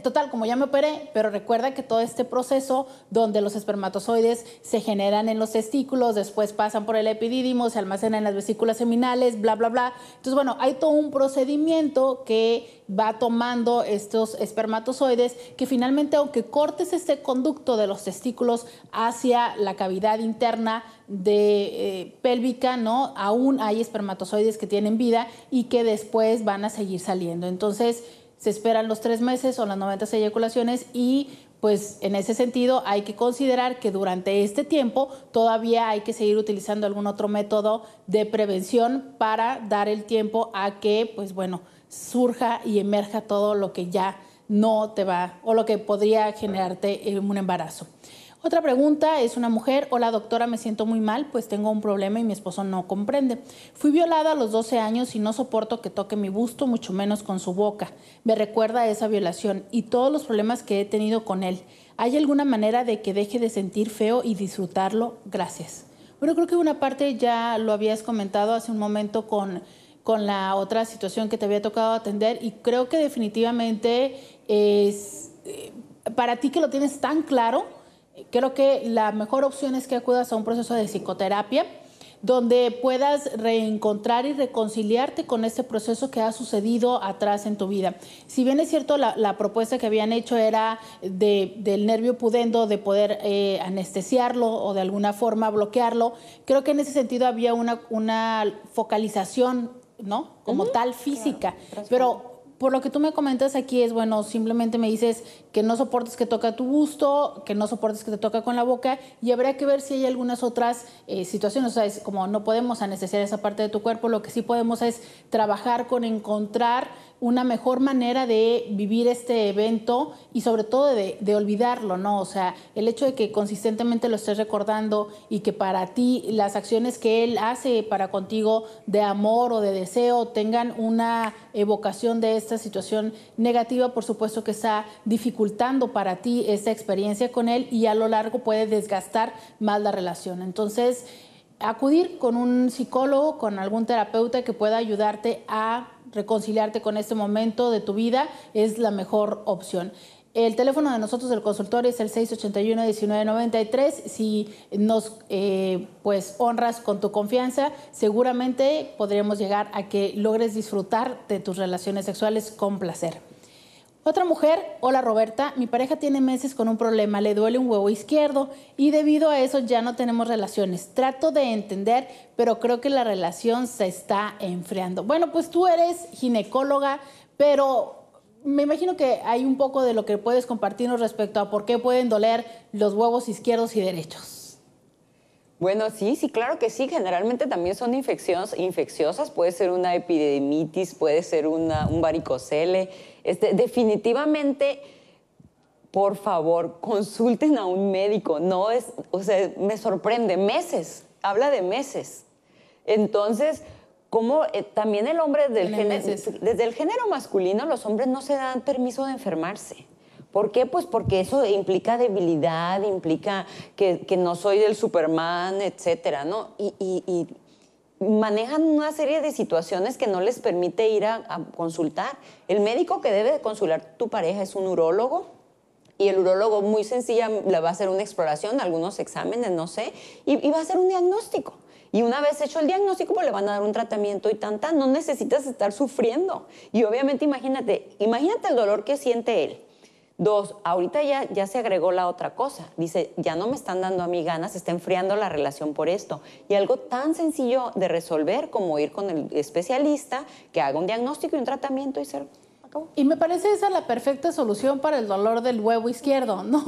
total, como ya me operé, pero recuerda que todo este proceso donde los espermatozoides se generan en los testículos, después pasan por el epidídimo, se almacenan en las vesículas seminales, bla, bla, bla. Entonces, bueno, hay todo un procedimiento que va tomando estos espermatozoides que finalmente, aunque cortes este conducto de los testículos hacia la cavidad interna de eh, pélvica, ¿no? Aún hay espermatozoides que tienen vida y que después van a seguir saliendo. Entonces, se esperan los tres meses o las 90 eyaculaciones y pues en ese sentido hay que considerar que durante este tiempo todavía hay que seguir utilizando algún otro método de prevención para dar el tiempo a que, pues bueno, surja y emerja todo lo que ya no te va o lo que podría generarte eh, un embarazo. Otra pregunta es una mujer, hola doctora, me siento muy mal, pues tengo un problema y mi esposo no comprende. Fui violada a los 12 años y no soporto que toque mi busto, mucho menos con su boca. Me recuerda a esa violación y todos los problemas que he tenido con él. ¿Hay alguna manera de que deje de sentir feo y disfrutarlo? Gracias. Bueno, creo que una parte ya lo habías comentado hace un momento con, con la otra situación que te había tocado atender y creo que definitivamente es, eh, para ti que lo tienes tan claro, creo que la mejor opción es que acudas a un proceso de psicoterapia donde puedas reencontrar y reconciliarte con este proceso que ha sucedido atrás en tu vida. Si bien es cierto, la, propuesta que habían hecho era de, del nervio pudendo, de poder eh, anestesiarlo o de alguna forma bloquearlo, creo que en ese sentido había una, focalización, ¿no? Como tal física, pero por lo que tú me comentas aquí es, bueno, simplemente me dices que no soportes que toca tu gusto, que no soportes que te toca con la boca y habría que ver si hay algunas otras eh, situaciones, o sea, es como no podemos anestesiar esa parte de tu cuerpo, lo que sí podemos es trabajar con encontrar una mejor manera de vivir este evento y sobre todo de, olvidarlo, ¿no? O sea, el hecho de que consistentemente lo estés recordando y que para ti las acciones que él hace para contigo de amor o de deseo tengan una evocación de esta situación negativa, por supuesto que está dificultando para ti esta experiencia con él y a lo largo puede desgastar más la relación. Entonces, acudir con un psicólogo, con algún terapeuta que pueda ayudarte a reconciliarte con este momento de tu vida es la mejor opción. El teléfono de nosotros del consultor es el 681-1993. Si nos eh, pues honras con tu confianza, seguramente podremos llegar a que logres disfrutar de tus relaciones sexuales con placer. Otra mujer, hola Roberta, mi pareja tiene meses con un problema, le duele un huevo izquierdo y debido a eso ya no tenemos relaciones. Trato de entender, pero creo que la relación se está enfriando. Bueno, pues tú eres ginecóloga, pero me imagino que hay un poco de lo que puedes compartirnos respecto a por qué pueden doler los huevos izquierdos y derechos. Bueno, sí, sí, claro que sí. Generalmente también son infecciones infecciosas. Puede ser una epidemitis, puede ser un varicocele. Este, definitivamente, por favor, consulten a un médico. No es, o sea, me sorprende. Meses, habla de meses. Entonces, como eh, también el hombre desde el género masculino, los hombres no se dan permiso de enfermarse. ¿Por qué? Pues porque eso implica debilidad, implica que, no soy del Superman, etcétera, ¿no? Y, manejan una serie de situaciones que no les permite ir a, consultar. El médico que debe de consultar tu pareja es un urólogo, y el urólogo muy sencilla le va a hacer una exploración, algunos exámenes, no sé, y, y, va a hacer un diagnóstico. Y una vez hecho el diagnóstico, pues le van a dar un tratamiento y tanta, no necesitas estar sufriendo. Y obviamente imagínate, imagínate el dolor que siente él Dos, ahorita ya, ya se agregó la otra cosa. Dice, ya no me están dando a mí ganas, está enfriando la relación por esto. Y algo tan sencillo de resolver como ir con el especialista que haga un diagnóstico y un tratamiento y ser... Y me parece esa la perfecta solución para el dolor del huevo izquierdo, ¿no?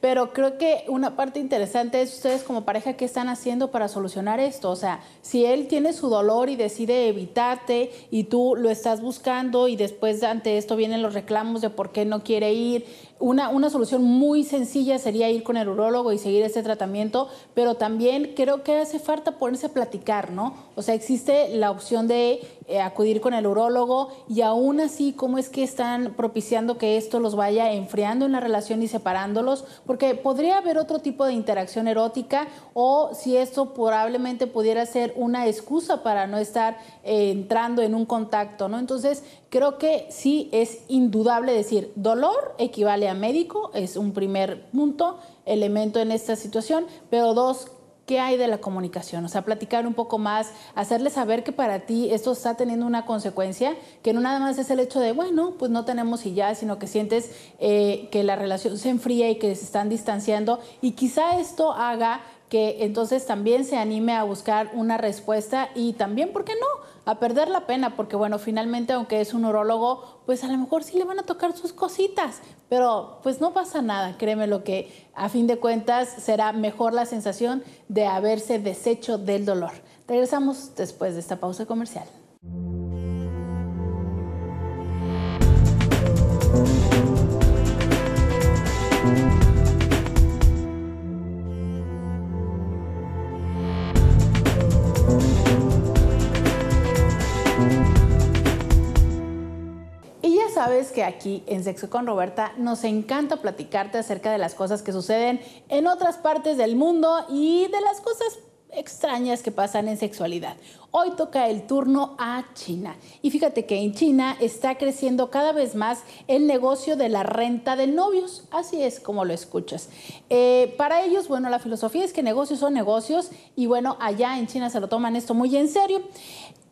Pero creo que una parte interesante es ustedes como pareja, ¿qué están haciendo para solucionar esto? O sea, si él tiene su dolor y decide evitarte y tú lo estás buscando y después ante esto vienen los reclamos de por qué no quiere ir, una, solución muy sencilla sería ir con el urólogo y seguir ese tratamiento, pero también creo que hace falta ponerse a platicar, ¿no? O sea, existe la opción de eh, acudir con el urólogo y aún así, ¿cómo es que están propiciando que esto los vaya enfriando en la relación y separándolos? porque podría haber otro tipo de interacción erótica o si esto probablemente pudiera ser una excusa para no estar eh, entrando en un contacto, ¿no? Entonces, creo que sí es indudable decir, dolor equivale a médico, es un primer punto, elemento en esta situación, pero dos, ¿Qué hay de la comunicación? O sea, platicar un poco más, hacerle saber que para ti esto está teniendo una consecuencia, que no nada más es el hecho de, bueno, pues no tenemos y ya, sino que sientes eh, que la relación se enfría y que se están distanciando. Y quizá esto haga que entonces también se anime a buscar una respuesta y también, ¿por qué no? A perder la pena, porque bueno, finalmente aunque es un urólogo, pues a lo mejor sí le van a tocar sus cositas, pero pues no pasa nada, créeme lo que a fin de cuentas será mejor la sensación de haberse deshecho del dolor. Regresamos después de esta pausa comercial. sabes que aquí en Sexo con Roberta nos encanta platicarte acerca de las cosas que suceden en otras partes del mundo y de las cosas extrañas que pasan en sexualidad. Hoy toca el turno a China. Y fíjate que en China está creciendo cada vez más el negocio de la renta de novios. Así es como lo escuchas. Eh, para ellos, bueno, la filosofía es que negocios son negocios y bueno, allá en China se lo toman esto muy en serio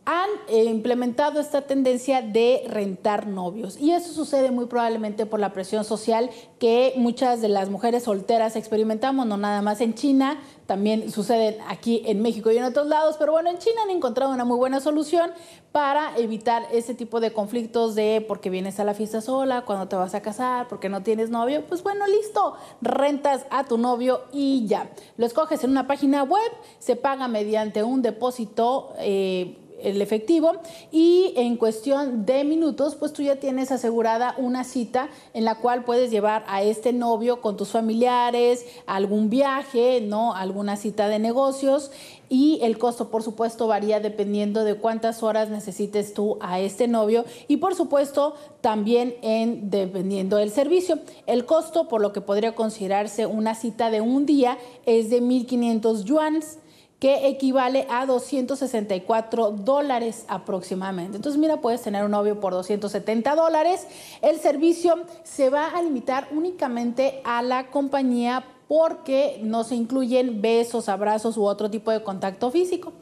han eh, implementado esta tendencia de rentar novios. Y eso sucede muy probablemente por la presión social que muchas de las mujeres solteras experimentamos, no nada más en China, también sucede aquí en México y en otros lados, pero bueno, en China han encontrado una muy buena solución para evitar ese tipo de conflictos de por qué vienes a la fiesta sola, cuando te vas a casar, porque no tienes novio. Pues bueno, listo, rentas a tu novio y ya. Lo escoges en una página web, se paga mediante un depósito. Eh, el efectivo y en cuestión de minutos, pues tú ya tienes asegurada una cita en la cual puedes llevar a este novio con tus familiares, algún viaje, ¿no? Alguna cita de negocios y el costo, por supuesto, varía dependiendo de cuántas horas necesites tú a este novio y, por supuesto, también en, dependiendo del servicio. El costo, por lo que podría considerarse una cita de un día, es de 1.500 yuanes que equivale a 264 dólares aproximadamente. Entonces, mira, puedes tener un novio por 270 dólares. El servicio se va a limitar únicamente a la compañía porque no se incluyen besos, abrazos u otro tipo de contacto físico.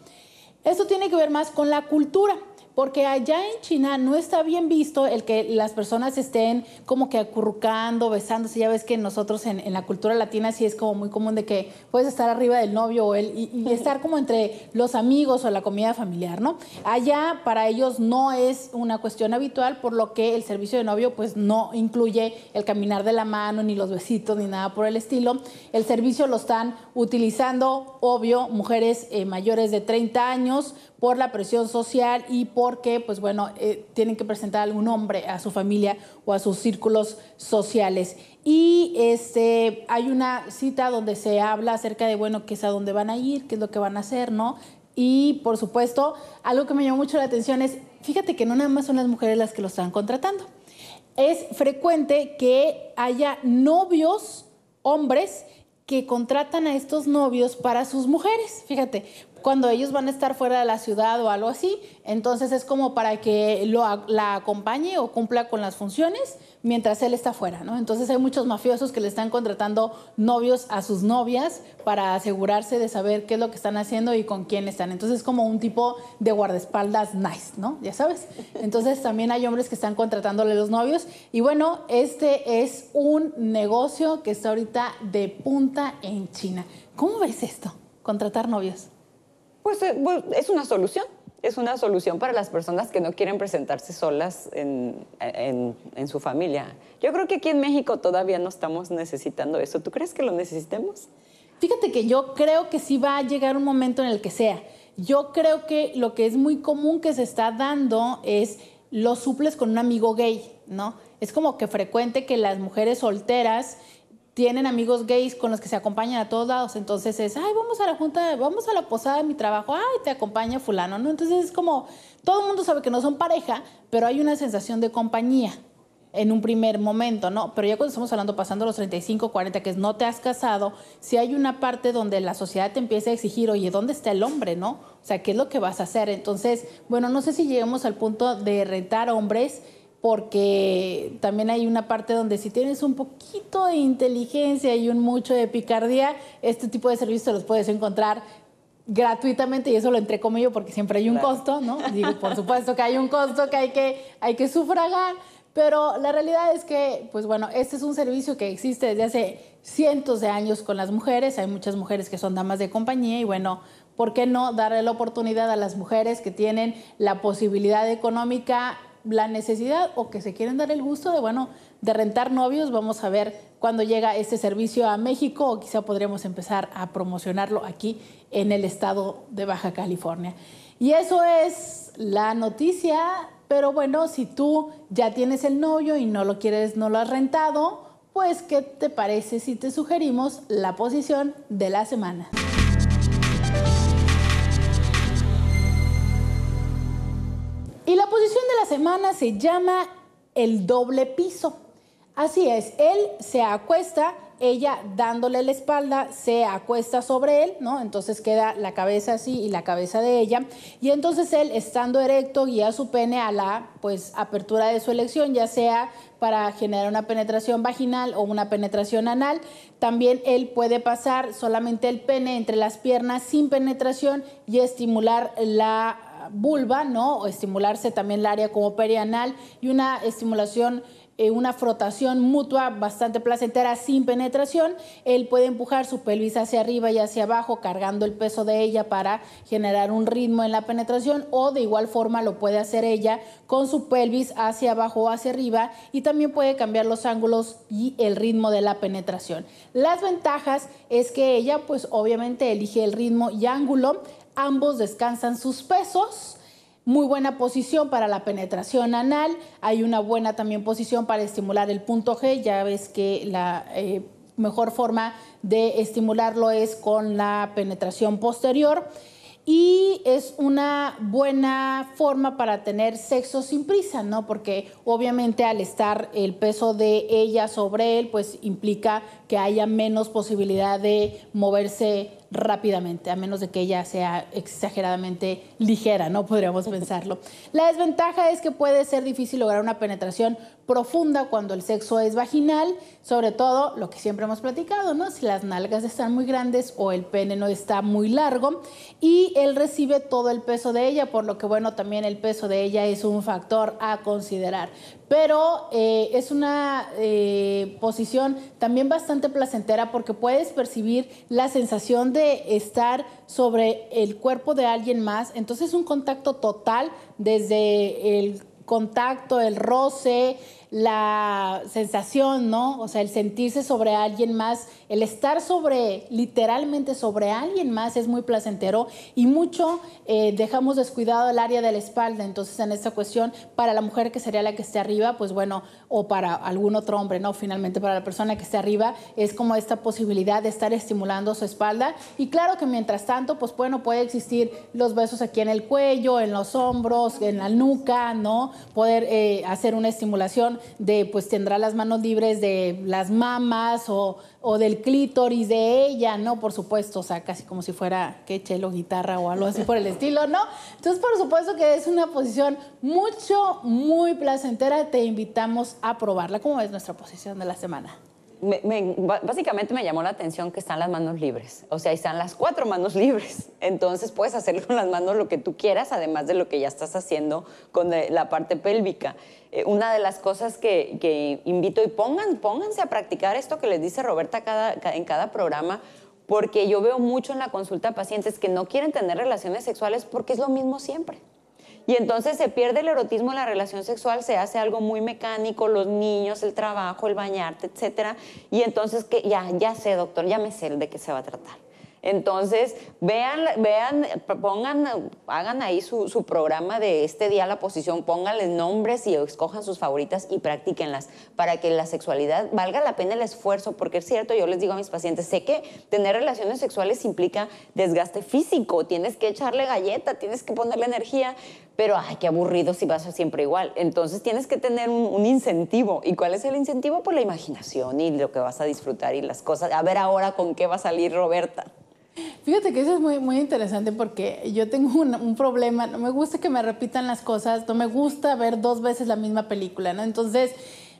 Esto tiene que ver más con la cultura porque allá en China no está bien visto el que las personas estén como que acurrucando, besándose. Ya ves que nosotros en, la cultura latina sí es como muy común de que puedes estar arriba del novio o él y, estar como entre los amigos o la comida familiar, ¿no? Allá para ellos no es una cuestión habitual, por lo que el servicio de novio pues no incluye el caminar de la mano, ni los besitos, ni nada por el estilo. El servicio lo están utilizando, obvio, mujeres eh, mayores de 30 años por la presión social y por porque, pues bueno, eh, tienen que presentar algún hombre a su familia o a sus círculos sociales. Y este, hay una cita donde se habla acerca de, bueno, qué es a dónde van a ir, qué es lo que van a hacer, ¿no? Y por supuesto, algo que me llamó mucho la atención es, fíjate que no nada más son las mujeres las que lo están contratando. Es frecuente que haya novios, hombres, que contratan a estos novios para sus mujeres. Fíjate, cuando ellos van a estar fuera de la ciudad o algo así. Entonces es como para que lo, la acompañe o cumpla con las funciones mientras él está fuera, ¿no? Entonces hay muchos mafiosos que le están contratando novios a sus novias para asegurarse de saber qué es lo que están haciendo y con quién están. Entonces es como un tipo de guardaespaldas nice, ¿no? Ya sabes. Entonces también hay hombres que están contratándole los novios. Y bueno, este es un negocio que está ahorita de punta en China. ¿Cómo ves esto? Contratar novios. Pues eh, es una solución, es una solución para las personas que no quieren presentarse solas en, su familia. Yo creo que aquí en México todavía no estamos necesitando eso. ¿Tú crees que lo necesitemos? Fíjate que yo creo que sí va a llegar un momento en el que sea. Yo creo que lo que es muy común que se está dando es los suples con un amigo gay, ¿no? Es como que frecuente que las mujeres solteras tienen amigos gays con los que se acompañan a todos lados, entonces es, ay, vamos a la junta, vamos a la posada de mi trabajo, ay, te acompaña fulano, ¿no? Entonces es como, todo el mundo sabe que no son pareja, pero hay una sensación de compañía en un primer momento, ¿no? Pero ya cuando estamos hablando, pasando los 35, 40, que es no te has casado, si hay una parte donde la sociedad te empieza a exigir, oye, ¿dónde está el hombre, no? O sea, ¿qué es lo que vas a hacer? Entonces, bueno, no sé si lleguemos al punto de rentar hombres porque también hay una parte donde si tienes un poquito de inteligencia y un mucho de picardía, este tipo de servicios los puedes encontrar gratuitamente y eso lo yo, porque siempre hay un costo, ¿no? [laughs] Digo, por supuesto que hay un costo que hay que hay que sufragar, pero la realidad es que, pues bueno, este es un servicio que existe desde hace cientos de años con las mujeres. Hay muchas mujeres que son damas de compañía y bueno, ¿por qué no darle la oportunidad a las mujeres que tienen la posibilidad económica la necesidad o que se quieren dar el gusto de, bueno, de rentar novios. Vamos a ver cuándo llega este servicio a México o quizá podremos empezar a promocionarlo aquí en el estado de Baja California. Y eso es la noticia, pero bueno, si tú ya tienes el novio y no lo quieres, no lo has rentado, pues ¿qué te parece si te sugerimos la posición de la semana? Y la posición de la semana se llama el doble piso. Así es, él se acuesta, ella dándole la espalda, se acuesta sobre él, ¿no? Entonces queda la cabeza así y la cabeza de ella. Y entonces él, estando erecto, guía su pene a la pues apertura de su elección, ya sea para generar una penetración vaginal o una penetración anal. También él puede pasar solamente el pene entre las piernas sin penetración y estimular la vulva, ¿no? O estimularse también el área como perianal y una estimulación eh, una frotación mutua bastante placentera sin penetración. Él puede empujar su pelvis hacia arriba y hacia abajo, cargando el peso de ella para generar un ritmo en la penetración o de igual forma lo puede hacer ella con su pelvis hacia abajo o hacia arriba y también puede cambiar los ángulos y el ritmo de la penetración. Las ventajas es que ella pues obviamente elige el ritmo y ángulo ambos descansan sus pesos. Muy buena posición para la penetración anal. Hay una buena también posición para estimular el punto G. Ya ves que la eh, mejor forma de estimularlo es con la penetración posterior. Y es una buena forma para tener sexo sin prisa, ¿no? Porque obviamente al estar el peso de ella sobre él, pues implica que haya menos posibilidad de moverse rápidamente, a menos de que ella sea exageradamente ligera, ¿no? Podríamos pensarlo. La desventaja es que puede ser difícil lograr una penetración profunda cuando el sexo es vaginal, sobre todo lo que siempre hemos platicado, ¿no? Si las nalgas están muy grandes o el pene no está muy largo y él recibe todo el peso de ella, por lo que bueno, también el peso de ella es un factor a considerar pero eh, es una eh, posición también bastante placentera porque puedes percibir la sensación de estar sobre el cuerpo de alguien más, entonces un contacto total desde el contacto, el roce, la sensación, ¿no? O sea, el sentirse sobre alguien más, el estar sobre, literalmente sobre alguien más es muy placentero y mucho eh, dejamos descuidado el área de la espalda. Entonces, en esta cuestión, para la mujer que sería la que esté arriba, pues bueno, o para algún otro hombre, ¿no? Finalmente, para la persona que esté arriba, es como esta posibilidad de estar estimulando su espalda. Y claro que mientras tanto, pues bueno, puede existir los besos aquí en el cuello, en los hombros, en la nuca, ¿no? Poder eh, hacer una estimulación de pues tendrá las manos libres de las mamas o, del clítoris de ella, ¿no? Por supuesto, o sea, casi como si fuera que chelo, guitarra o algo así por el estilo, ¿no? Entonces, por supuesto que es una posición mucho, muy placentera. Te invitamos a probarla. ¿Cómo es nuestra posición de la semana? básicamente me llamó la atención que están las manos libres. O sea, están las cuatro manos [laughs] libres. Entonces puedes hacer con las manos lo que tú quieras, además de lo que ya estás haciendo con la parte pélvica. Eh, una de las cosas que, invito y pongan, pónganse a practicar esto que les dice Roberta en cada programa, porque yo veo mucho en la consulta a pacientes que no quieren tener relaciones sexuales porque es lo mismo siempre. Y entonces se pierde el erotismo, la relación sexual se hace algo muy mecánico, los niños, el trabajo, el bañarte, etc. Y entonces que ya, ya sé, doctor, ya me sé de qué se va a tratar. Entonces, vean, vean, pongan, hagan ahí su, programa de este día la posición, pónganle nombres y escojan sus favoritas y practíquenlas para que la sexualidad valga la pena el esfuerzo, porque es cierto, yo les digo a mis pacientes, sé que tener relaciones sexuales implica desgaste físico, tienes que echarle galleta, tienes que ponerle energía, pero ay, qué aburrido si vas ser siempre igual. Entonces tienes que tener un, incentivo. ¿Y cuál es el incentivo? Por pues, la imaginación y lo que vas a disfrutar y las cosas. A ver ahora con qué va a salir Roberta. Fíjate que eso es muy, muy interesante porque yo tengo un, problema, no me gusta que me repitan las cosas, no me gusta ver dos veces la misma película, ¿no? Entonces...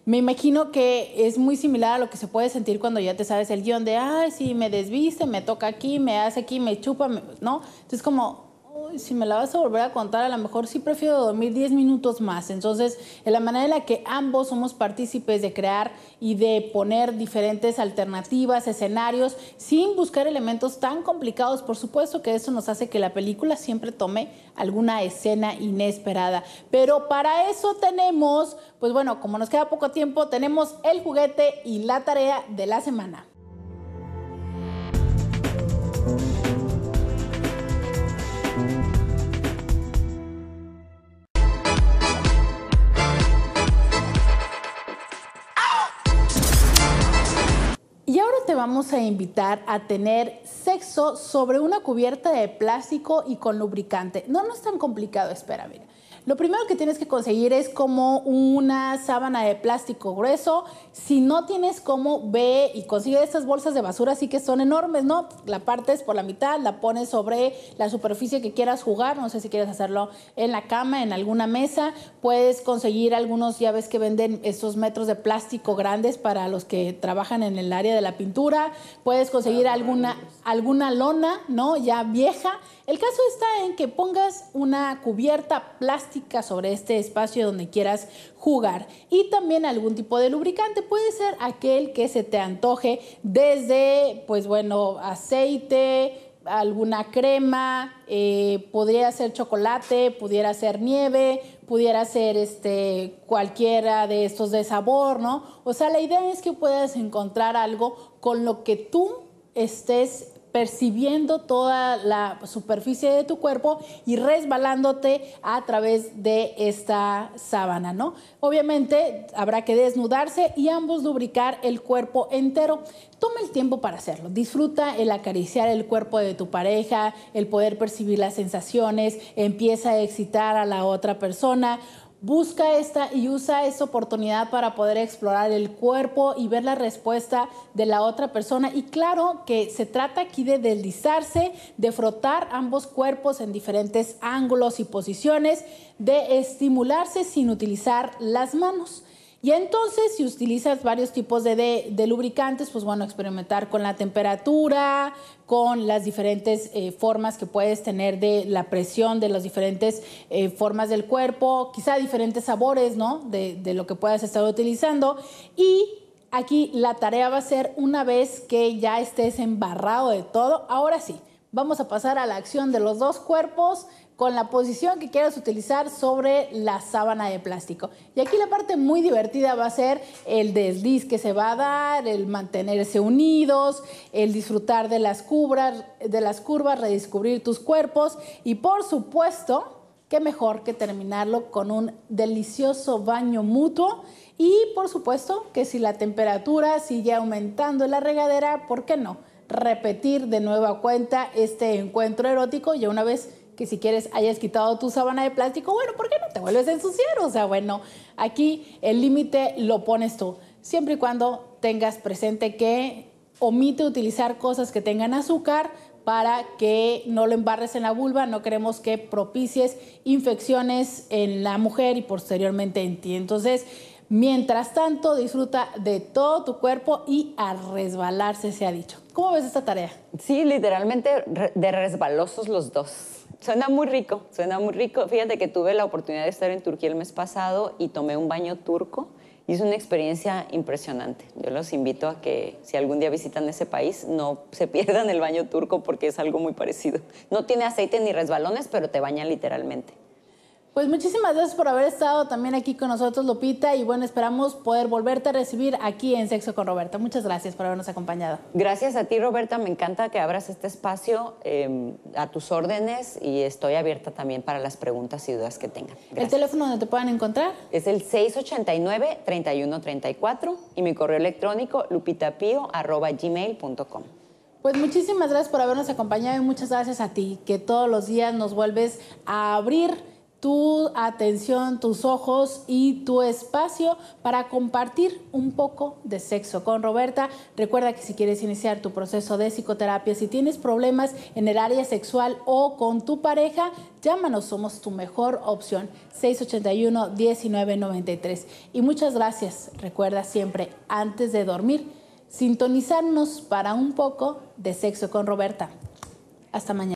Me imagino que es muy similar a lo que se puede sentir cuando ya te sabes el guión de, ay, sí, me desviste, me toca aquí, me hace aquí, me chupa, ¿no? Entonces como si me la vas a volver a contar, a lo mejor sí prefiero dormir 10 minutos más. Entonces, en la manera en la que ambos somos partícipes de crear y de poner diferentes alternativas, escenarios, sin buscar elementos tan complicados, por supuesto que eso nos hace que la película siempre tome alguna escena inesperada. Pero para eso tenemos, pues bueno, como nos queda poco tiempo, tenemos el juguete y la tarea de la semana. vamos a invitar a tener sexo sobre una cubierta de plástico y con lubricante. No, no es tan complicado, espera, mira. Lo primero que tienes que conseguir es como una sábana de plástico grueso. Si no tienes cómo, ve y consigue estas bolsas de basura, así que son enormes, ¿no? La partes por la mitad, la pones sobre la superficie que quieras jugar, no sé si quieres hacerlo en la cama, en alguna mesa, puedes conseguir algunos, ya ves que venden esos metros de plástico grandes para los que trabajan en el área de la pintura, puedes conseguir ah, alguna, alguna lona, ¿no? Ya vieja. El caso está en que pongas una cubierta plástica sobre este espacio donde quieras jugar. Y también algún tipo de lubricante, puede ser aquel que se te antoje desde, pues bueno, aceite, alguna crema, eh, podría ser chocolate, pudiera ser nieve, pudiera ser este, cualquiera de estos de sabor, ¿no? O sea, la idea es que puedas encontrar algo con lo que tú estés percibiendo toda la superficie de tu cuerpo y resbalándote a través de esta sábana, ¿no? Obviamente habrá que desnudarse y ambos lubricar el cuerpo entero. Toma el tiempo para hacerlo. Disfruta el acariciar el cuerpo de tu pareja, el poder percibir las sensaciones, empieza a excitar a la otra persona. Busca esta y usa esta oportunidad para poder explorar el cuerpo y ver la respuesta de la otra persona. Y claro que se trata aquí de deslizarse, de frotar ambos cuerpos en diferentes ángulos y posiciones, de estimularse sin utilizar las manos. Y entonces, si utilizas varios tipos de, lubricantes, pues bueno, experimentar con la temperatura, con las diferentes eh, formas que puedes tener de la presión de las diferentes eh, formas del cuerpo, quizá diferentes sabores, ¿no? de lo que puedas estar utilizando. Y aquí la tarea va a ser una vez que ya estés embarrado de todo, ahora sí, vamos a pasar a la acción de los dos cuerpos con la posición que quieras utilizar sobre la sábana de plástico. Y aquí la parte muy divertida va a ser el desliz que se va a dar, el mantenerse unidos, el disfrutar de las, de las curvas, redescubrir tus cuerpos y por supuesto, qué mejor que terminarlo con un delicioso baño mutuo y por supuesto que si la temperatura sigue aumentando en la regadera, ¿por qué no? Repetir de nueva cuenta este encuentro erótico ya una vez que si quieres hayas quitado tu sábana de plástico, bueno, ¿por qué no te vuelves a ensuciar? O sea, bueno, aquí el límite lo pones tú, siempre y cuando tengas presente que omite utilizar cosas que tengan azúcar para que no lo embarres en la vulva, no queremos que propicies infecciones en la mujer y posteriormente en ti. Entonces, mientras tanto, disfruta de todo tu cuerpo y a resbalarse, se ha dicho. ¿Cómo ves esta tarea? Sí, literalmente de resbalosos los dos. Suena muy rico, suena muy rico. Fíjate que tuve la oportunidad de estar en Turquía el mes pasado y tomé un baño turco y es una experiencia impresionante. Yo los invito a que si algún día visitan ese país no se [laughs] pierdan el baño turco porque es algo muy parecido. No tiene aceite ni resbalones, pero te bañan literalmente. Pues muchísimas gracias por haber estado también aquí con nosotros, Lupita, y bueno, esperamos poder volverte a recibir aquí en Sexo con Roberta. Muchas gracias por habernos acompañado. Gracias a ti, Roberta. Me encanta que abras este espacio em, a tus órdenes y estoy abierta también para las preguntas y dudas que tengan. ¿El teléfono donde te puedan encontrar? Es el 689-3134 y mi correo electrónico lupitapio.gmail.com. Pues muchísimas gracias por habernos acompañado y muchas gracias a ti, que todos los días nos vuelves a abrir tu atención, tus ojos y tu espacio para compartir un poco de sexo con Roberta. Recuerda que si quieres iniciar tu proceso de psicoterapia, si tienes problemas en el área sexual o con tu pareja, llámanos, somos tu mejor opción. 681-1993. Y muchas gracias. Recuerda siempre, antes de dormir, sintonizarnos para un poco de sexo con Roberta. Hasta mañana.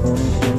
Thank you.